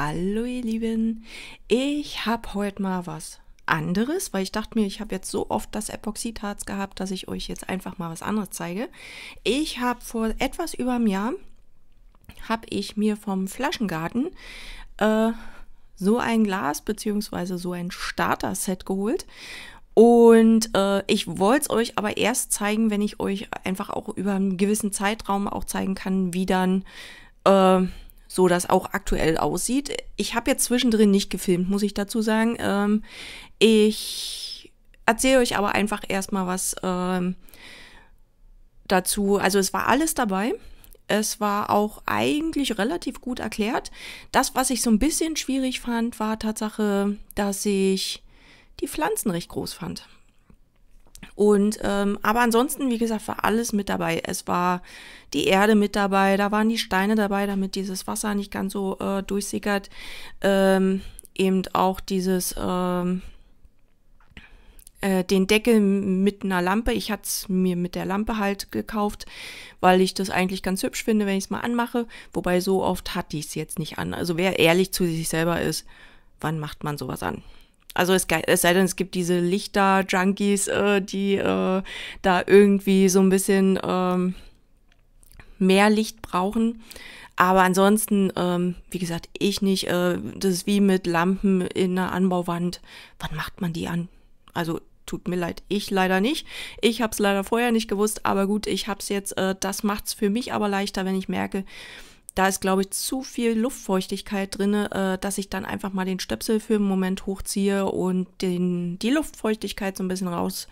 Hallo ihr Lieben, ich habe heute mal was anderes, weil ich dachte mir, ich habe jetzt so oft das Epoxidharz gehabt, dass ich euch jetzt einfach mal was anderes zeige. Ich habe vor etwas über einem Jahr, habe ich mir vom Flaschengarten äh, so ein Glas bzw. so ein Starter-Set geholt und äh, ich wollte es euch aber erst zeigen, wenn ich euch einfach auch über einen gewissen Zeitraum auch zeigen kann, wie dann... Äh, so das auch aktuell aussieht. Ich habe jetzt zwischendrin nicht gefilmt, muss ich dazu sagen. Ähm, ich erzähle euch aber einfach erstmal was ähm, dazu. Also es war alles dabei. Es war auch eigentlich relativ gut erklärt. Das, was ich so ein bisschen schwierig fand, war Tatsache, dass ich die Pflanzen recht groß fand. Und ähm, aber ansonsten, wie gesagt, war alles mit dabei. Es war die Erde mit dabei, da waren die Steine dabei, damit dieses Wasser nicht ganz so äh, durchsickert. Ähm, eben auch dieses ähm, äh, den Deckel mit einer Lampe. Ich hatte es mir mit der Lampe halt gekauft, weil ich das eigentlich ganz hübsch finde, wenn ich es mal anmache. Wobei so oft hatte ich es jetzt nicht an. Also wer ehrlich zu sich selber ist, wann macht man sowas an? Also es, es, sei denn, es gibt diese Lichter-Junkies, äh, die äh, da irgendwie so ein bisschen ähm, mehr Licht brauchen. Aber ansonsten, ähm, wie gesagt, ich nicht. Äh, das ist wie mit Lampen in einer Anbauwand. Wann macht man die an? Also tut mir leid, ich leider nicht. Ich habe es leider vorher nicht gewusst, aber gut, ich habe es jetzt. Äh, das macht es für mich aber leichter, wenn ich merke, da ist, glaube ich, zu viel Luftfeuchtigkeit drin, äh, dass ich dann einfach mal den Stöpsel für einen Moment hochziehe und den, die Luftfeuchtigkeit so ein bisschen raus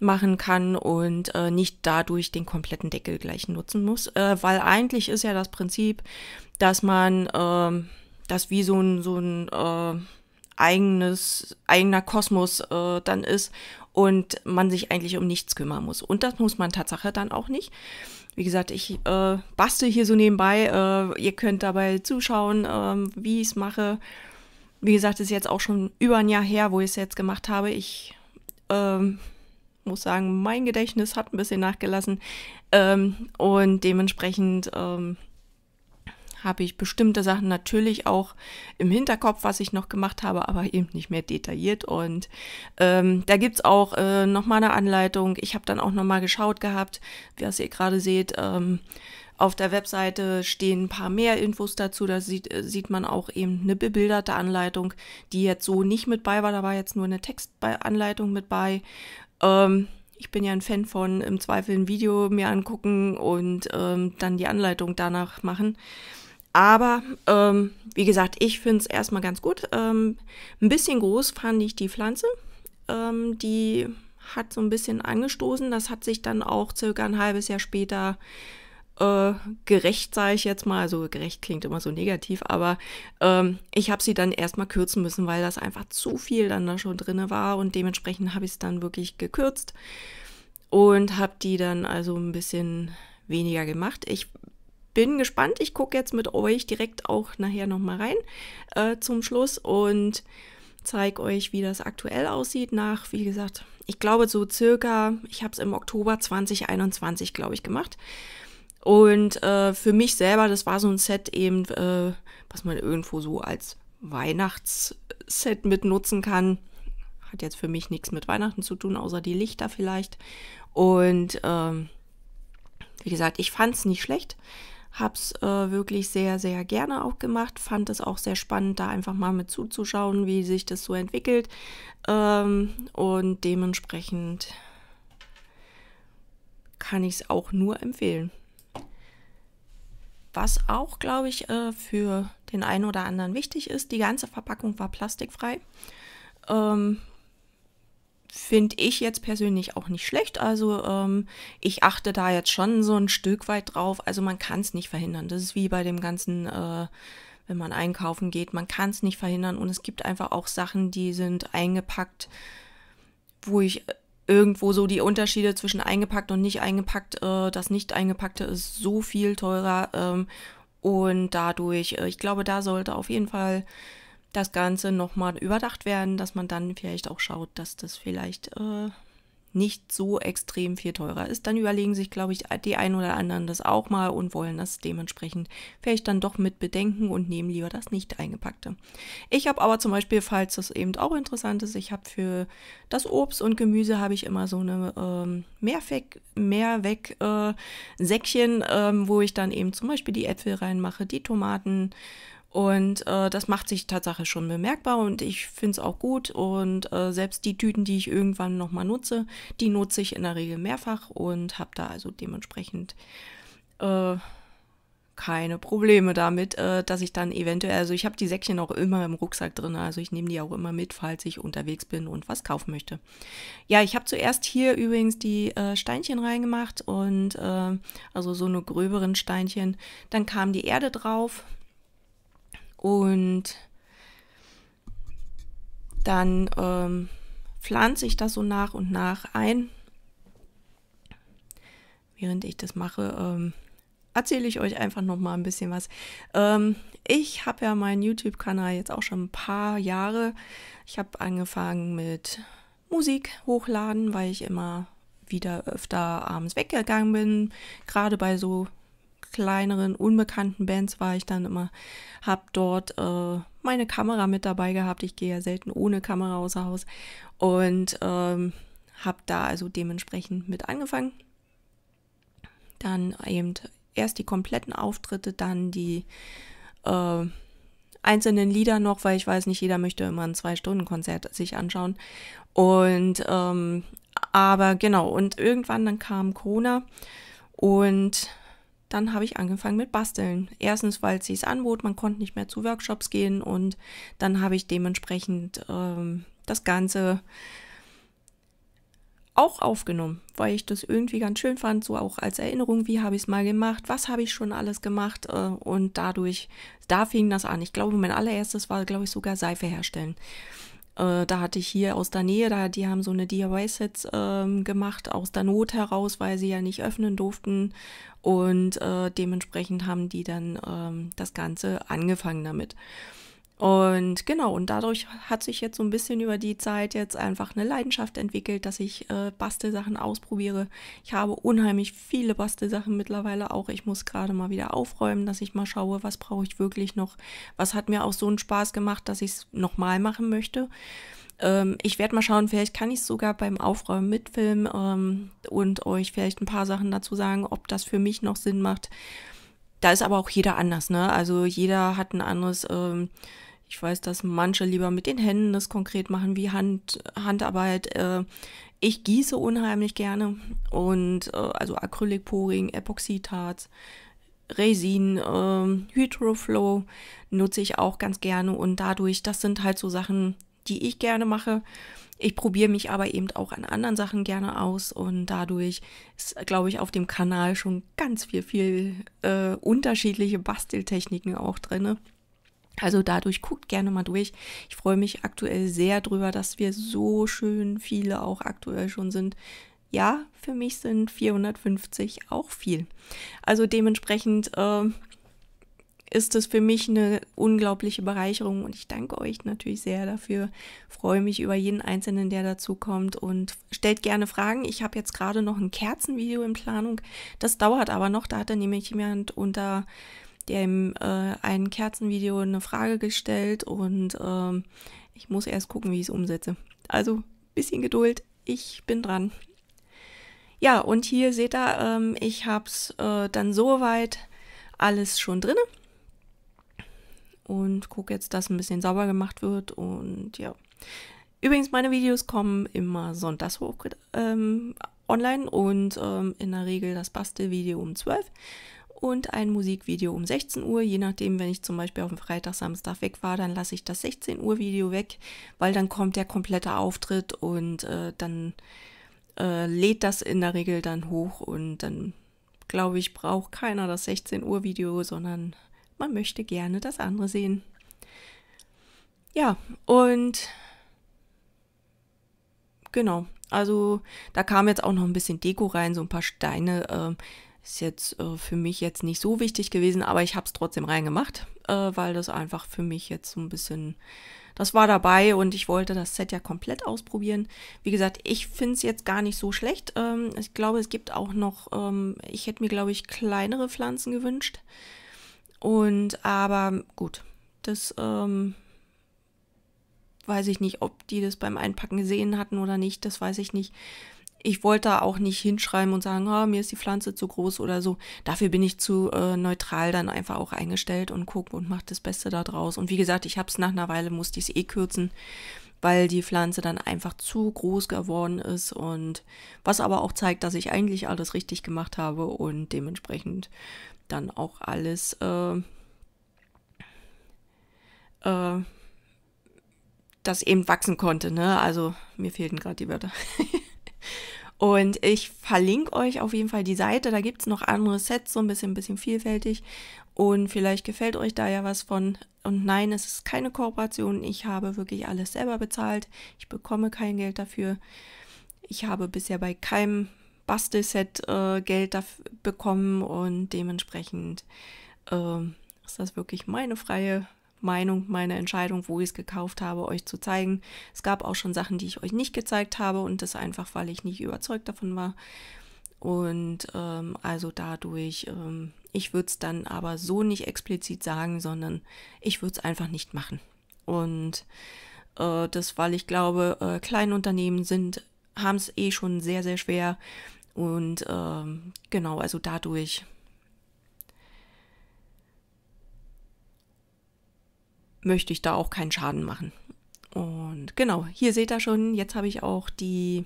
machen kann und äh, nicht dadurch den kompletten Deckel gleich nutzen muss. Äh, weil eigentlich ist ja das Prinzip, dass man äh, das wie so ein, so ein äh, eigenes, eigener Kosmos äh, dann ist und man sich eigentlich um nichts kümmern muss. Und das muss man Tatsache dann auch nicht. Wie gesagt, ich äh, bastel hier so nebenbei. Äh, ihr könnt dabei zuschauen, äh, wie ich es mache. Wie gesagt, ist jetzt auch schon über ein Jahr her, wo ich es jetzt gemacht habe. Ich ähm, muss sagen, mein Gedächtnis hat ein bisschen nachgelassen. Ähm, und dementsprechend ähm, habe ich bestimmte Sachen natürlich auch im Hinterkopf, was ich noch gemacht habe, aber eben nicht mehr detailliert. Und ähm, da es auch äh, nochmal eine Anleitung. Ich habe dann auch nochmal geschaut gehabt, wie ihr gerade seht. Ähm, auf der Webseite stehen ein paar mehr Infos dazu. Da sieht, äh, sieht man auch eben eine bebilderte Anleitung, die jetzt so nicht mit bei war. Da war jetzt nur eine Textanleitung mit bei. Ähm, ich bin ja ein Fan von im Zweifel ein Video mir angucken und ähm, dann die Anleitung danach machen. Aber ähm, wie gesagt, ich finde es erstmal ganz gut. Ähm, ein bisschen groß fand ich die Pflanze. Ähm, die hat so ein bisschen angestoßen. Das hat sich dann auch circa ein halbes Jahr später äh, gerecht, sage ich jetzt mal. Also gerecht klingt immer so negativ, aber ähm, ich habe sie dann erstmal kürzen müssen, weil das einfach zu viel dann da schon drin war. Und dementsprechend habe ich es dann wirklich gekürzt und habe die dann also ein bisschen weniger gemacht. Ich bin gespannt. Ich gucke jetzt mit euch direkt auch nachher nochmal rein äh, zum Schluss und zeige euch, wie das aktuell aussieht nach, wie gesagt, ich glaube so circa, ich habe es im Oktober 2021, glaube ich, gemacht. Und äh, für mich selber, das war so ein Set eben, äh, was man irgendwo so als Weihnachtsset mitnutzen kann. Hat jetzt für mich nichts mit Weihnachten zu tun, außer die Lichter vielleicht. Und ähm, wie gesagt, ich fand es nicht schlecht. Habe es äh, wirklich sehr, sehr gerne auch gemacht. Fand es auch sehr spannend, da einfach mal mit zuzuschauen, wie sich das so entwickelt. Ähm, und dementsprechend kann ich es auch nur empfehlen. Was auch, glaube ich, äh, für den einen oder anderen wichtig ist, die ganze Verpackung war plastikfrei. Ähm, finde ich jetzt persönlich auch nicht schlecht. Also ähm, ich achte da jetzt schon so ein Stück weit drauf. Also man kann es nicht verhindern. Das ist wie bei dem ganzen, äh, wenn man einkaufen geht, man kann es nicht verhindern. Und es gibt einfach auch Sachen, die sind eingepackt, wo ich äh, irgendwo so die Unterschiede zwischen eingepackt und nicht eingepackt, äh, das nicht eingepackte ist so viel teurer. Ähm, und dadurch, äh, ich glaube, da sollte auf jeden Fall das Ganze nochmal überdacht werden, dass man dann vielleicht auch schaut, dass das vielleicht äh, nicht so extrem viel teurer ist. Dann überlegen sich, glaube ich, die einen oder anderen das auch mal und wollen das dementsprechend vielleicht dann doch mit bedenken und nehmen lieber das nicht eingepackte. Ich habe aber zum Beispiel, falls das eben auch interessant ist, ich habe für das Obst und Gemüse habe ich immer so eine ähm, Mehrweg, Mehrweg äh, Säckchen, ähm, wo ich dann eben zum Beispiel die Äpfel reinmache, die Tomaten, und äh, das macht sich Tatsache schon bemerkbar und ich finde es auch gut. Und äh, selbst die Tüten, die ich irgendwann nochmal nutze, die nutze ich in der Regel mehrfach und habe da also dementsprechend äh, keine Probleme damit, äh, dass ich dann eventuell, also ich habe die Säckchen auch immer im Rucksack drin, also ich nehme die auch immer mit, falls ich unterwegs bin und was kaufen möchte. Ja, ich habe zuerst hier übrigens die äh, Steinchen reingemacht und äh, also so eine gröberen Steinchen. Dann kam die Erde drauf, und dann ähm, pflanze ich das so nach und nach ein. Während ich das mache, ähm, erzähle ich euch einfach noch mal ein bisschen was. Ähm, ich habe ja meinen YouTube-Kanal jetzt auch schon ein paar Jahre. Ich habe angefangen mit Musik hochladen, weil ich immer wieder öfter abends weggegangen bin. Gerade bei so kleineren, unbekannten Bands war ich dann immer, habe dort äh, meine Kamera mit dabei gehabt. Ich gehe ja selten ohne Kamera außer Haus und ähm, habe da also dementsprechend mit angefangen. Dann eben erst die kompletten Auftritte, dann die äh, einzelnen Lieder noch, weil ich weiß nicht, jeder möchte immer ein Zwei-Stunden-Konzert sich anschauen. Und ähm, aber genau, und irgendwann dann kam Corona und dann habe ich angefangen mit Basteln. Erstens, weil sie es anbot, man konnte nicht mehr zu Workshops gehen und dann habe ich dementsprechend ähm, das Ganze auch aufgenommen, weil ich das irgendwie ganz schön fand, so auch als Erinnerung, wie habe ich es mal gemacht, was habe ich schon alles gemacht äh, und dadurch, da fing das an. Ich glaube, mein allererstes war, glaube ich, sogar Seife herstellen. Äh, da hatte ich hier aus der Nähe, da, die haben so eine DIY-Sets ähm, gemacht, aus der Not heraus, weil sie ja nicht öffnen durften. Und äh, dementsprechend haben die dann ähm, das Ganze angefangen damit. Und genau, und dadurch hat sich jetzt so ein bisschen über die Zeit jetzt einfach eine Leidenschaft entwickelt, dass ich äh, Bastelsachen ausprobiere. Ich habe unheimlich viele Bastelsachen mittlerweile auch. Ich muss gerade mal wieder aufräumen, dass ich mal schaue, was brauche ich wirklich noch. Was hat mir auch so einen Spaß gemacht, dass ich es nochmal machen möchte. Ähm, ich werde mal schauen, vielleicht kann ich es sogar beim Aufräumen mitfilmen ähm, und euch vielleicht ein paar Sachen dazu sagen, ob das für mich noch Sinn macht. Da ist aber auch jeder anders, ne? Also jeder hat ein anderes. Ähm, ich weiß, dass manche lieber mit den Händen das konkret machen, wie Hand, Handarbeit. Äh, ich gieße unheimlich gerne und äh, also Acrylic-Poring, Epoxidharz, Resin, ähm, Hydroflow nutze ich auch ganz gerne und dadurch, das sind halt so Sachen, die ich gerne mache. Ich probiere mich aber eben auch an anderen Sachen gerne aus und dadurch ist, glaube ich, auf dem Kanal schon ganz viel, viel äh, unterschiedliche Basteltechniken auch drin. Also dadurch guckt gerne mal durch. Ich freue mich aktuell sehr drüber, dass wir so schön viele auch aktuell schon sind. Ja, für mich sind 450 auch viel. Also dementsprechend äh, ist es für mich eine unglaubliche Bereicherung und ich danke euch natürlich sehr dafür. Freue mich über jeden Einzelnen, der dazu kommt und stellt gerne Fragen. Ich habe jetzt gerade noch ein Kerzenvideo in Planung. Das dauert aber noch. Da hat dann nämlich jemand unter die haben äh, ein Kerzenvideo eine Frage gestellt und ähm, ich muss erst gucken, wie ich es umsetze. Also bisschen Geduld, ich bin dran. Ja, und hier seht ihr, ähm, ich habe es äh, dann soweit alles schon drin. und gucke jetzt, dass ein bisschen sauber gemacht wird und ja. Übrigens, meine Videos kommen immer sonntags hoch ähm, online und ähm, in der Regel das Bastelvideo um 12 Uhr und ein Musikvideo um 16 Uhr. Je nachdem, wenn ich zum Beispiel auf dem Freitag, Samstag weg war, dann lasse ich das 16 Uhr Video weg, weil dann kommt der komplette Auftritt und äh, dann äh, lädt das in der Regel dann hoch und dann glaube ich, braucht keiner das 16 Uhr Video, sondern man möchte gerne das andere sehen. Ja, und genau, also da kam jetzt auch noch ein bisschen Deko rein, so ein paar Steine. Äh, ist jetzt äh, für mich jetzt nicht so wichtig gewesen, aber ich habe es trotzdem reingemacht, äh, weil das einfach für mich jetzt so ein bisschen, das war dabei und ich wollte das Set ja komplett ausprobieren. Wie gesagt, ich finde es jetzt gar nicht so schlecht. Ähm, ich glaube, es gibt auch noch, ähm, ich hätte mir, glaube ich, kleinere Pflanzen gewünscht. Und aber gut, das ähm, weiß ich nicht, ob die das beim Einpacken gesehen hatten oder nicht, das weiß ich nicht ich wollte da auch nicht hinschreiben und sagen, oh, mir ist die Pflanze zu groß oder so. Dafür bin ich zu äh, neutral dann einfach auch eingestellt und gucke und mache das Beste daraus. Und wie gesagt, ich habe es nach einer Weile, musste ich es eh kürzen, weil die Pflanze dann einfach zu groß geworden ist und was aber auch zeigt, dass ich eigentlich alles richtig gemacht habe und dementsprechend dann auch alles äh, äh, das eben wachsen konnte. Ne? Also mir fehlten gerade die Wörter. Und ich verlinke euch auf jeden Fall die Seite. Da gibt es noch andere Sets, so ein bisschen, ein bisschen vielfältig. Und vielleicht gefällt euch da ja was von. Und nein, es ist keine Kooperation. Ich habe wirklich alles selber bezahlt. Ich bekomme kein Geld dafür. Ich habe bisher bei keinem Bastelset äh, Geld bekommen und dementsprechend äh, ist das wirklich meine freie Meinung, meine Entscheidung, wo ich es gekauft habe, euch zu zeigen. Es gab auch schon Sachen, die ich euch nicht gezeigt habe und das einfach, weil ich nicht überzeugt davon war. Und ähm, also dadurch, ähm, ich würde es dann aber so nicht explizit sagen, sondern ich würde es einfach nicht machen. Und äh, das, weil ich glaube, äh, Kleinunternehmen sind, haben es eh schon sehr, sehr schwer. Und ähm, genau, also dadurch möchte ich da auch keinen Schaden machen. Und genau, hier seht ihr schon, jetzt habe ich auch die,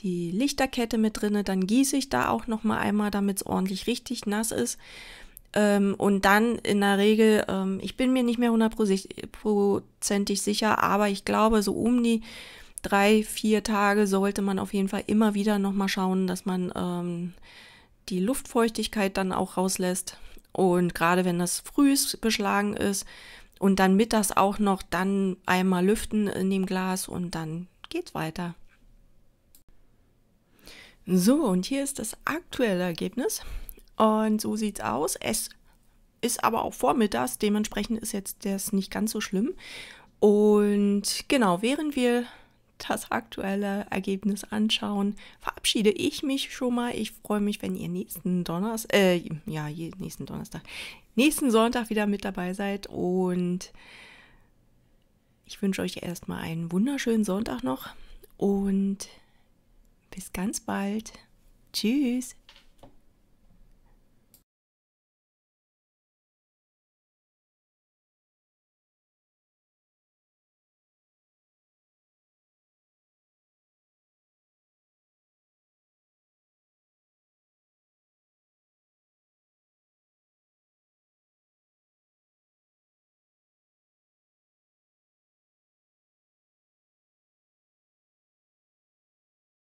die Lichterkette mit drinne. Dann gieße ich da auch nochmal einmal, damit es ordentlich richtig nass ist. Ähm, und dann in der Regel, ähm, ich bin mir nicht mehr hundertprozentig sicher, aber ich glaube, so um die drei, vier Tage sollte man auf jeden Fall immer wieder nochmal schauen, dass man ähm, die Luftfeuchtigkeit dann auch rauslässt. Und gerade wenn das früh beschlagen ist, und dann mittags auch noch dann einmal lüften in dem Glas und dann geht's weiter. So, und hier ist das aktuelle Ergebnis. Und so sieht's aus. Es ist aber auch vormittags, dementsprechend ist jetzt das nicht ganz so schlimm. Und genau, während wir das aktuelle Ergebnis anschauen, verabschiede ich mich schon mal. Ich freue mich, wenn ihr nächsten Donnerstag, äh, ja, nächsten Donnerstag, nächsten Sonntag wieder mit dabei seid und ich wünsche euch erstmal einen wunderschönen Sonntag noch und bis ganz bald. Tschüss.